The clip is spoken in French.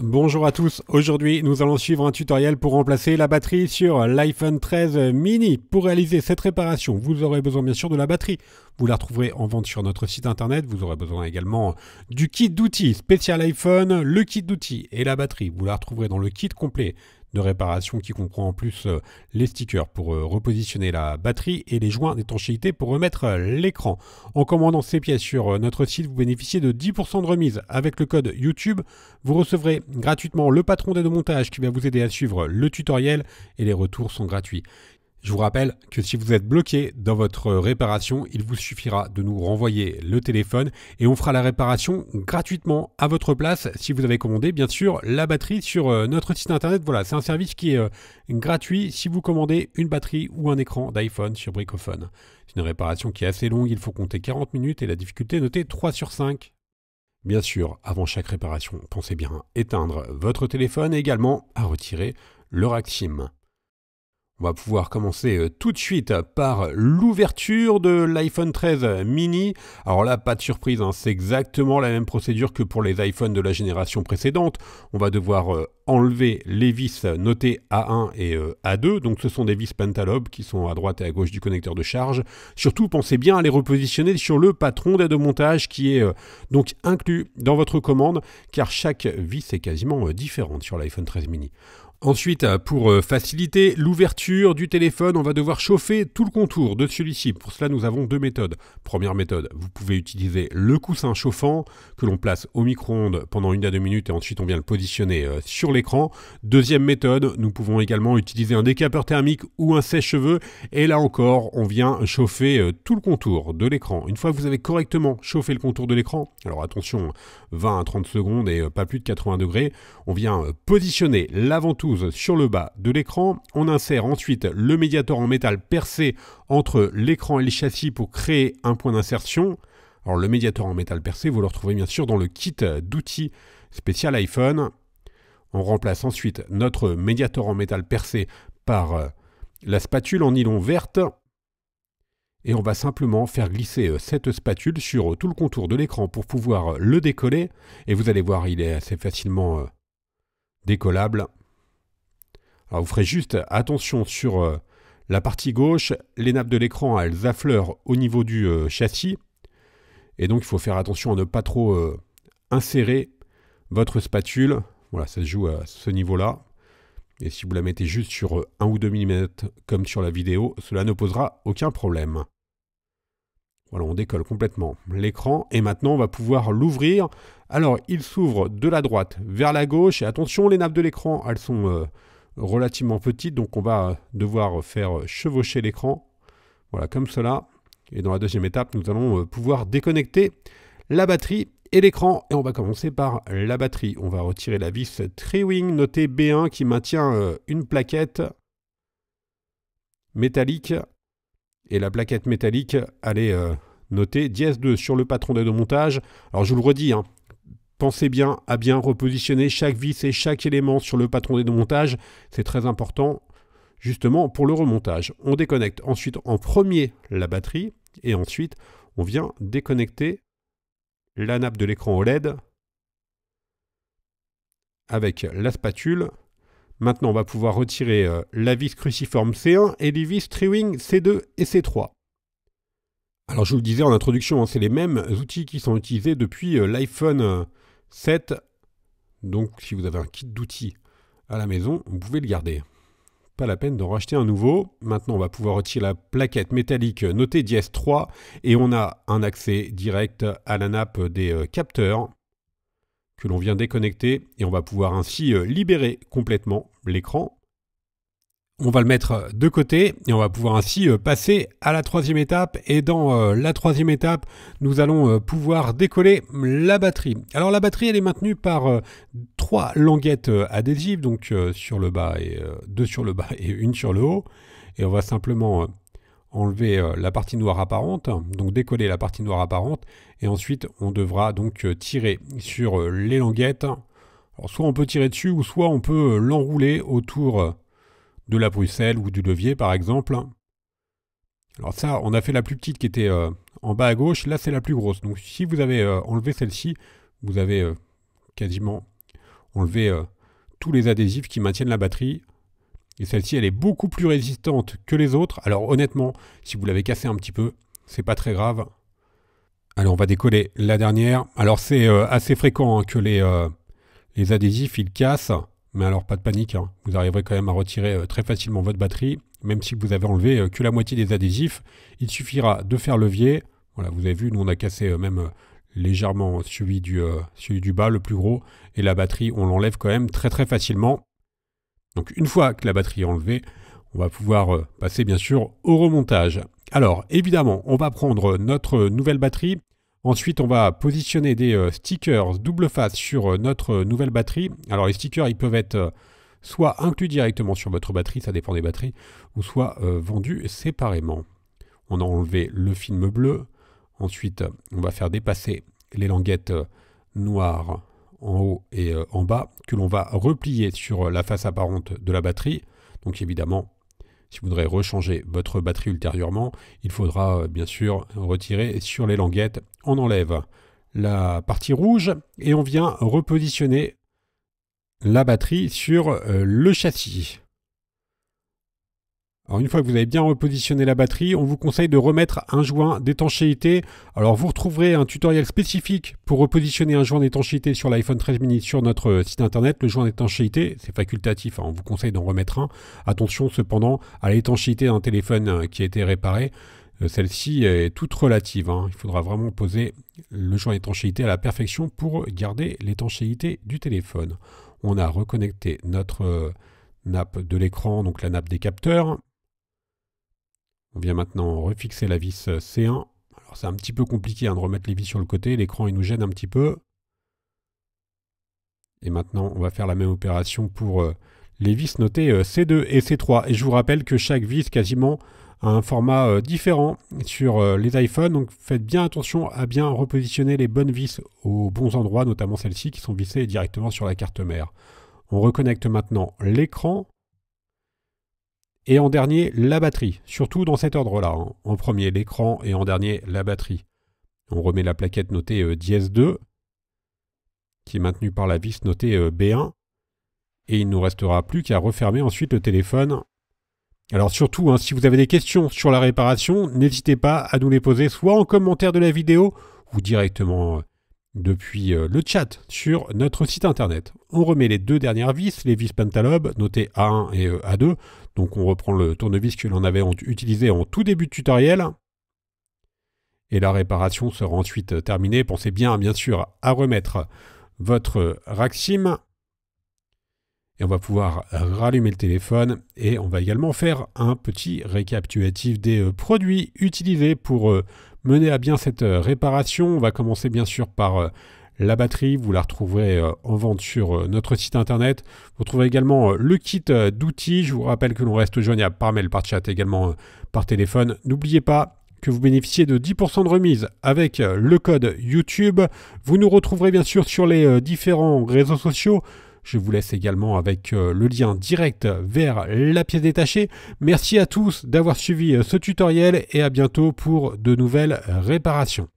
Bonjour à tous, aujourd'hui nous allons suivre un tutoriel pour remplacer la batterie sur l'iPhone 13 mini. Pour réaliser cette réparation, vous aurez besoin bien sûr de la batterie. Vous la retrouverez en vente sur notre site internet. Vous aurez besoin également du kit d'outils spécial iPhone. Le kit d'outils et la batterie, vous la retrouverez dans le kit complet de réparation qui comprend en plus euh, les stickers pour euh, repositionner la batterie et les joints d'étanchéité pour remettre euh, l'écran. En commandant ces pièces sur notre site, vous bénéficiez de 10% de remise avec le code YouTube. Vous recevrez gratuitement le patron d'aide au montage qui va vous aider à suivre le tutoriel et les retours sont gratuits. Je vous rappelle que si vous êtes bloqué dans votre réparation, il vous suffira de nous renvoyer le téléphone et on fera la réparation gratuitement à votre place si vous avez commandé bien sûr la batterie sur euh, notre site internet. Voilà, c'est un service qui est euh, gratuit si vous commandez une batterie ou un écran d'iPhone sur Bricophone. C'est une réparation qui est assez longue, il faut compter 40 minutes et la difficulté est notée 3 sur 5. Bien sûr, avant chaque réparation, pensez bien à éteindre votre téléphone et également à retirer le raxime. On va pouvoir commencer euh, tout de suite par l'ouverture de l'iPhone 13 mini. Alors là, pas de surprise, hein, c'est exactement la même procédure que pour les iPhones de la génération précédente. On va devoir euh, enlever les vis notées A1 et euh, A2. Donc ce sont des vis pentalobes qui sont à droite et à gauche du connecteur de charge. Surtout, pensez bien à les repositionner sur le patron d'aide au montage qui est donc inclus dans votre commande car chaque vis est quasiment différente sur l'iPhone 13 mini. Ensuite, pour euh, faciliter l'ouverture du téléphone, on va devoir chauffer tout le contour de celui-ci. Pour cela, nous avons deux méthodes. Première méthode, vous pouvez utiliser le coussin chauffant que l'on place au micro-ondes pendant une à deux minutes et ensuite on vient le positionner euh, sur l'écran. Deuxième méthode, nous pouvons également utiliser un décapeur thermique ou un sèche-cheveux. Et là encore, on vient chauffer euh, tout le contour de l'écran. Une fois que vous avez correctement chauffé le contour de l'écran, alors attention, 20 à 30 secondes et pas plus de 80 degrés, on vient positionner l'avant-tour sur le bas de l'écran. On insère ensuite le médiator en métal percé entre l'écran et le châssis pour créer un point d'insertion. Alors le médiator en métal percé, vous le retrouvez bien sûr dans le kit d'outils spécial iPhone. On remplace ensuite notre médiator en métal percé par euh, la spatule en nylon verte. Et on va simplement faire glisser euh, cette spatule sur euh, tout le contour de l'écran pour pouvoir le décoller. Et vous allez voir, il est assez facilement décollable. Alors vous ferez juste attention sur euh, la partie gauche, les nappes de l'écran, elles affleurent au niveau du euh, châssis. Et donc il faut faire attention à ne pas trop euh, insérer votre spatule. Voilà, ça se joue à ce niveau-là. Et si vous la mettez juste sur 1 ou 2 mm comme sur la vidéo, cela ne posera aucun problème. Voilà, on décolle complètement l'écran et maintenant on va pouvoir l'ouvrir. Alors, il s'ouvre de la droite vers la gauche et attention, les nappes de l'écran, elles sont relativement petite donc on va devoir faire chevaucher l'écran, voilà comme cela. Et dans la deuxième étape, nous allons euh, pouvoir déconnecter la batterie et l'écran. Et on va commencer par la batterie. On va retirer la vis Tri-Wing notée B1 qui maintient euh, une plaquette métallique. Et la plaquette métallique, elle est euh, notée 2 sur le patron d'aide au montage. Alors je vous le redis, hein, Pensez bien à bien repositionner chaque vis et chaque élément sur le patron des montages. C'est très important justement pour le remontage. On déconnecte ensuite en premier la batterie et ensuite on vient déconnecter la nappe de l'écran OLED avec la spatule. Maintenant, on va pouvoir retirer euh, la vis cruciforme C1 et les vis Trewing C2 et C3. Alors, je vous le disais en introduction, hein, c'est les mêmes outils qui sont utilisés depuis euh, l'iPhone euh, 7. Donc si vous avez un kit d'outils à la maison, vous pouvez le garder. Pas la peine d'en racheter un nouveau. Maintenant, on va pouvoir retirer la plaquette métallique notée dièse 3 et on a un accès direct à la nappe des euh, capteurs que l'on vient déconnecter et on va pouvoir ainsi euh, libérer complètement l'écran on va le mettre euh, de côté et on va pouvoir ainsi euh, passer à la troisième étape. Et dans euh, la troisième étape, nous allons pouvoir décoller hum, la batterie. Alors la batterie, elle est maintenue par trois languettes adhésives, donc sur le bas et deux sur le bas et une sur le haut. Et on va simplement enlever la partie noire apparente, donc décoller la partie noire apparente. Et ensuite, on devra donc tirer sur les languettes. soit on peut tirer dessus ou soit on peut l'enrouler autour de la Bruxelles ou du levier par exemple. Alors ça, on a fait la plus petite qui était euh, en bas à gauche, là c'est la plus grosse. Donc si vous avez euh, enlevé celle-ci, vous avez euh, quasiment enlevé tous les adhésifs qui maintiennent la batterie. Et celle-ci, elle est beaucoup plus résistante que les autres. Alors honnêtement, si vous l'avez cassé un petit peu, c'est pas très grave. Alors on va décoller la dernière. Alors c'est assez fréquent hein, que les, les adhésifs, ils cassent. Mais alors, pas de panique, hein. vous arriverez quand même à retirer euh, très facilement votre batterie, même si vous avez enlevé euh, que la moitié des adhésifs. Il suffira de faire levier. Voilà, vous avez vu, nous on a cassé euh, même légèrement celui du, celui du bas, le plus gros, et la batterie, on l'enlève quand même très très facilement. Donc une fois que la batterie est enlevée, on va pouvoir passer bien sûr au remontage. Alors évidemment, on va prendre notre nouvelle batterie Ensuite, on va positionner des euh, stickers double face sur euh, notre euh, nouvelle batterie. Alors les stickers, ils peuvent être soit inclus directement sur votre batterie, ça dépend des batteries, ou soit vendus séparément. On a enlevé le film bleu. Ensuite, on va faire dépasser les languettes noires en haut et en bas que l'on va replier sur la face apparente de la batterie. Donc évidemment, si vous voudrez rechanger votre batterie ultérieurement, il faudra euh, bien sûr retirer sur les languettes. On enlève la partie rouge et on vient repositionner la batterie sur euh, le châssis. Alors une fois que vous avez bien repositionné la batterie, on vous conseille de remettre un joint d'étanchéité. Alors vous retrouverez un tutoriel spécifique pour repositionner un joint d'étanchéité sur l'iPhone 13 mini sur notre euh, site internet. Le joint d'étanchéité, c'est facultatif, hein. on vous conseille d'en remettre un. Attention cependant à l'étanchéité d'un téléphone euh, qui a été réparé. Euh, celle-ci est toute relative. Hein. Il faudra vraiment poser le joint d'étanchéité à la perfection pour garder l'étanchéité du téléphone. On a reconnecté notre nappe de l'écran, donc la nappe des capteurs. On vient maintenant refixer la vis euh, C1. Alors c'est un petit peu compliqué hein, de remettre les vis sur le côté, l'écran il nous gêne un petit peu. Et maintenant on va faire la même opération pour euh, les vis notées euh, C2 et C3. Et je vous rappelle que chaque vis quasiment a un format différent sur les iPhones, donc faites bien attention à bien repositionner les bonnes vis aux bons endroits, notamment celles-ci qui sont vissées directement sur la carte mère. On reconnecte maintenant l'écran. Et en dernier, la batterie. Surtout dans cet ordre-là. Hein. En premier, l'écran et en dernier, la batterie. On remet la plaquette notée euh, dièse 2, qui est maintenue par la vis notée euh, B1. Et il nous restera plus qu'à refermer ensuite le téléphone. Alors surtout, hein, si vous avez des questions sur la réparation, n'hésitez pas à nous les poser soit en commentaire de la vidéo ou directement euh, depuis euh, le chat sur notre site internet. On remet les deux dernières vis, les vis pentalobes notées A1 et euh, A2. Donc on reprend le tournevis que l'on avait utilisé en tout début de tutoriel. Et la réparation sera ensuite euh, terminée. Pensez bien, bien sûr, à remettre votre Raxim. Et on va pouvoir rallumer le téléphone. Et on va également faire un petit récapitulatif des produits utilisés pour mener à bien cette euh, réparation. On va commencer bien sûr par euh, la batterie, vous la retrouverez euh, en vente sur notre site internet. Vous trouverez également le kit d'outils. Je vous rappelle que l'on reste joignable par mail, par chat, également par téléphone. N'oubliez pas que vous bénéficiez de 10% de remise avec le code YouTube. Vous nous retrouverez bien sûr sur les différents réseaux sociaux. Je vous laisse également avec euh, le lien direct vers la pièce détachée. Merci à tous d'avoir suivi euh, ce tutoriel et à bientôt pour de nouvelles réparations.